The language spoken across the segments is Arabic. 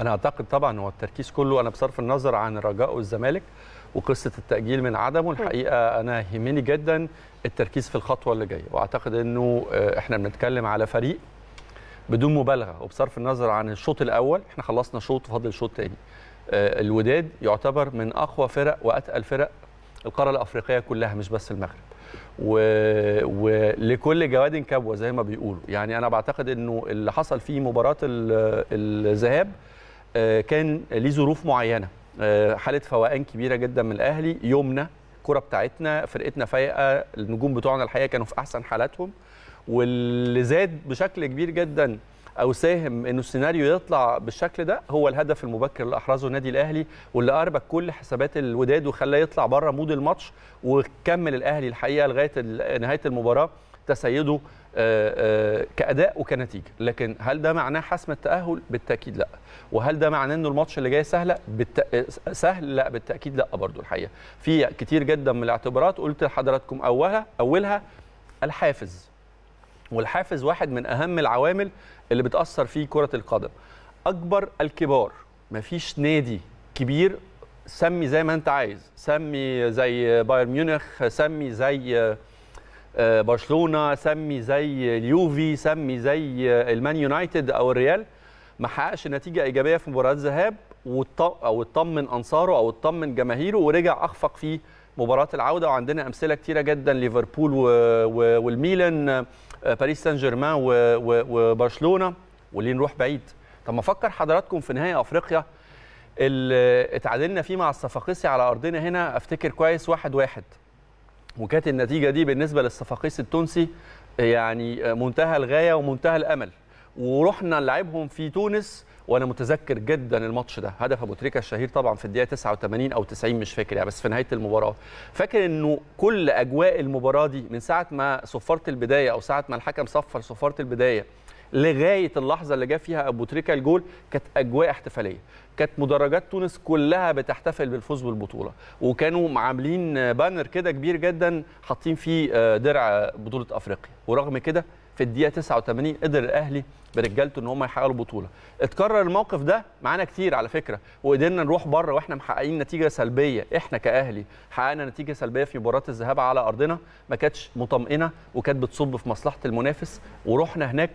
انا اعتقد طبعا هو التركيز كله انا بصرف النظر عن الرجاء والزمالك وقصه التاجيل من عدمه الحقيقه انا يهمني جدا التركيز في الخطوه اللي جايه واعتقد انه آه، احنا بنتكلم على فريق بدون مبالغه وبصرف النظر عن الشوط الاول احنا خلصنا شوط وفاضل شوط تاني آه، الوداد يعتبر من اقوى فرق واتقل فرق القاره الافريقيه كلها مش بس المغرب و... ولكل جواد كبوه زي ما بيقولوا يعني انا بعتقد انه اللي حصل في مباراه الذهاب آه، كان ليه ظروف معينه آه، حاله فوقان كبيره جدا من الاهلي يومنا الكوره بتاعتنا فرقتنا فايقه النجوم بتوعنا الحقيقه كانوا في احسن حالاتهم واللي زاد بشكل كبير جدا او ساهم انه السيناريو يطلع بالشكل ده هو الهدف المبكر اللي احرزه النادي الاهلي واللي اربك كل حسابات الوداد وخلاه يطلع بره مود الماتش وكمل الاهلي الحقيقه لغايه نهايه المباراه تسيده آه، آه، كاداء وكنتيجه لكن هل ده معناه حسم التاهل بالتاكيد لا وهل ده معناه انه الماتش اللي جاي سهله بالت... آه، سهل لا بالتاكيد لا برضو الحقيقه في كتير جدا من الاعتبارات قلت لحضراتكم اولها اولها الحافز والحافز واحد من اهم العوامل اللي بتاثر فيه كره القدم اكبر الكبار مفيش نادي كبير سمي زي ما انت عايز سمي زي بايرن ميونخ سمي زي آه، برشلونه سمي زي اليوفي سمي زي آه، المان يونايتد او الريال ما حققش نتيجه ايجابيه في مباريات ذهاب او اطمن انصاره او اطمن جماهيره ورجع اخفق في مباراه العوده وعندنا امثله كثيره جدا ليفربول والميلان آه، باريس سان جيرمان وبرشلونه وليه نروح بعيد طب ما افكر حضراتكم في نهائي افريقيا اللي اتعادلنا فيه مع الصفاقسي على ارضنا هنا افتكر كويس واحد واحد وكانت النتيجه دي بالنسبه للصفاقيس التونسي يعني آه، منتهى الغايه ومنتهى الامل ورحنا لعبهم في تونس وانا متذكر جدا الماتش ده هدف ابو تريكه الشهير طبعا في الدقيقه 89 او 90 مش فاكر يعني بس في نهايه المباراه فاكر انه كل اجواء المباراه دي من ساعه ما صفاره البدايه او ساعه ما الحكم صفر صفاره البدايه لغايه اللحظه اللي جاء فيها ابو تريكه الجول كانت اجواء احتفاليه كانت مدرجات تونس كلها بتحتفل بالفوز بالبطوله وكانوا عاملين بانر كده كبير جدا حاطين فيه آه، درع بطوله افريقيا ورغم كده في الدقيقه 89 قدر الاهلي برجالته ان هم يحققوا البطوله اتكرر الموقف ده معانا كتير على فكره وقدرنا نروح بره واحنا محققين نتيجه سلبيه احنا كاهلي حققنا نتيجه سلبيه في مباراه الذهاب على ارضنا ما كانتش مطمئنه وكانت بتصب في مصلحه المنافس ورحنا هناك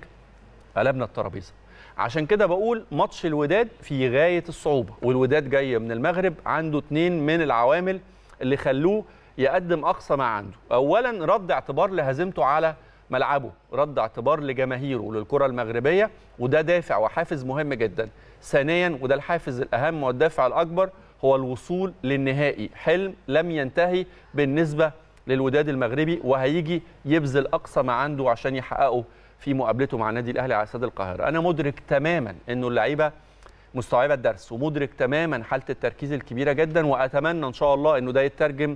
قلبنا الترابيزه عشان كده بقول ماتش الوداد في غايه الصعوبه والوداد جاي من المغرب عنده اتنين من العوامل اللي خلوه يقدم اقصى ما عنده اولا رد اعتبار لهزيمته على ملعبه رد اعتبار لجماهيره للكره المغربيه وده دافع وحافز مهم جدا ثانيا وده الحافز الاهم والدافع الاكبر هو الوصول للنهائي حلم لم ينتهي بالنسبه للوداد المغربي وهيجي يبذل اقصى ما عنده عشان يحققه في مقابلته مع النادي الاهلي على استاد القاهره انا مدرك تماما انه اللعيبه مستوعبه الدرس ومدرك تماما حاله التركيز الكبيره جدا واتمنى ان شاء الله انه ده يترجم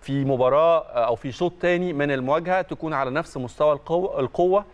في مباراه او في شوط تاني من المواجهه تكون على نفس مستوى القوه